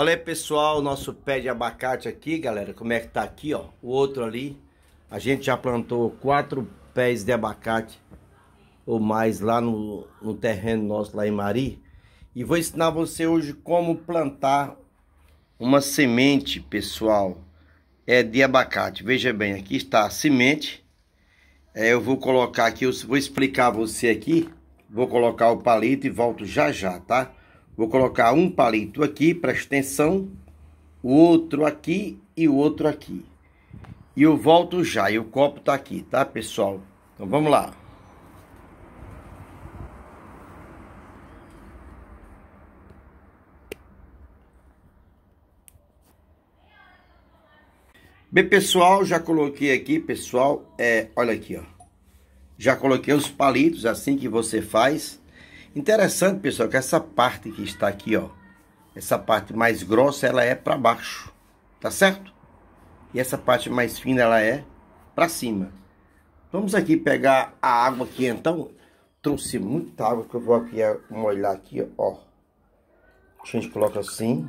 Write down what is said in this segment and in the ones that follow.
Olha aí, pessoal, nosso pé de abacate aqui, galera. Como é que tá aqui, ó? O outro ali. A gente já plantou quatro pés de abacate ou mais lá no, no terreno nosso, lá em Mari. E vou ensinar você hoje como plantar uma semente, pessoal, é de abacate. Veja bem, aqui está a semente. É, eu vou colocar aqui, eu vou explicar você aqui. Vou colocar o palito e volto já já, tá? Vou colocar um palito aqui, para extensão, o outro aqui e o outro aqui. E eu volto já, e o copo tá aqui, tá, pessoal? Então vamos lá. Bem, pessoal, já coloquei aqui, pessoal, é, olha aqui, ó. Já coloquei os palitos, assim que você faz. Interessante, pessoal, que essa parte que está aqui, ó, essa parte mais grossa, ela é para baixo, tá certo? E essa parte mais fina, ela é para cima. Vamos aqui pegar a água aqui, então. Trouxe muita água que eu vou aqui é, molhar aqui, ó. A gente coloca assim.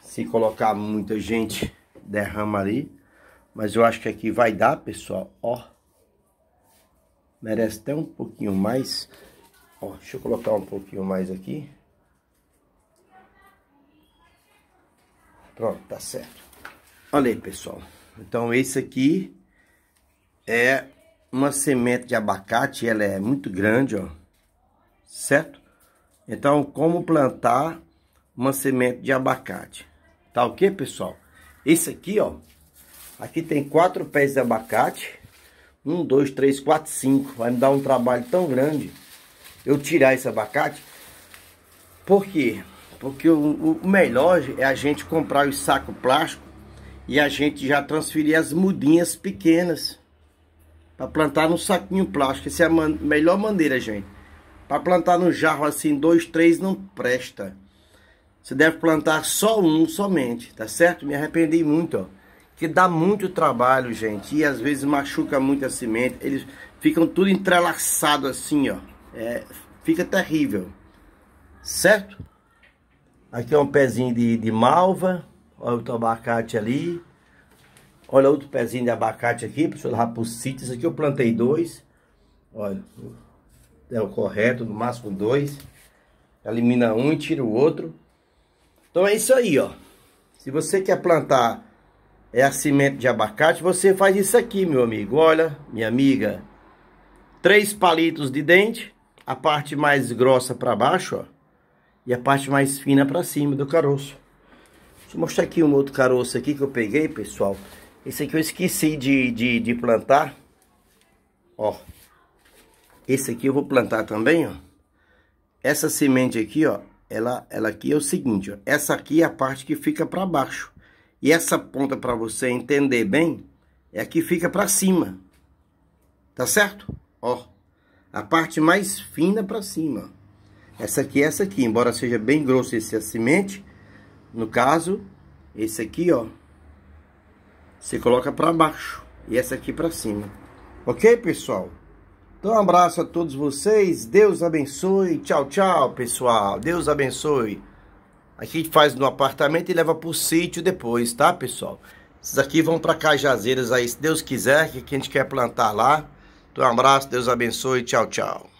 Se colocar muita gente, derrama ali. Mas eu acho que aqui vai dar, pessoal, ó. Merece até um pouquinho mais. Ó, deixa eu colocar um pouquinho mais aqui. Pronto, tá certo. Olha aí, pessoal. Então, esse aqui é uma semente de abacate. Ela é muito grande, ó. Certo? Então, como plantar uma semente de abacate? Tá ok, pessoal? Esse aqui, ó. Aqui tem quatro pés de abacate. Um, dois, três, quatro, cinco. Vai me dar um trabalho tão grande eu tirar esse abacate. Por quê? Porque o, o melhor é a gente comprar os sacos plásticos e a gente já transferir as mudinhas pequenas para plantar no saquinho plástico. Essa é a man melhor maneira, gente. Para plantar no jarro assim, dois, três, não presta. Você deve plantar só um somente, tá certo? Me arrependi muito, ó. Que dá muito trabalho, gente. E às vezes machuca muito a semente. Eles ficam tudo entrelaçado assim, ó é, fica terrível, certo? Aqui é um pezinho de, de malva, olha o abacate ali, olha outro pezinho de abacate aqui, pessoal, rapucita, isso aqui eu plantei dois, olha, é o correto, no máximo dois, elimina um e tira o outro, então é isso aí, ó, se você quer plantar é a cimento de abacate, você faz isso aqui, meu amigo. Olha, minha amiga, três palitos de dente, a parte mais grossa para baixo, ó, e a parte mais fina para cima do caroço. Deixa eu mostrar aqui um outro caroço aqui que eu peguei, pessoal. Esse aqui eu esqueci de, de, de plantar, ó. Esse aqui eu vou plantar também, ó. Essa semente aqui, ó, ela, ela aqui é o seguinte, ó. Essa aqui é a parte que fica para baixo. E essa ponta, para você entender bem, é a que fica para cima. Tá certo? Ó. A parte mais fina para cima. Essa aqui essa aqui. Embora seja bem grosso esse semente, no caso, esse aqui, ó. Você coloca para baixo e essa aqui para cima. Ok, pessoal? Então, um abraço a todos vocês. Deus abençoe. Tchau, tchau, pessoal. Deus abençoe. a gente faz no apartamento e leva para o sítio depois, tá, pessoal? Esses aqui vão para Cajazeiras aí, se Deus quiser, que a gente quer plantar lá. Um abraço, Deus abençoe, tchau, tchau.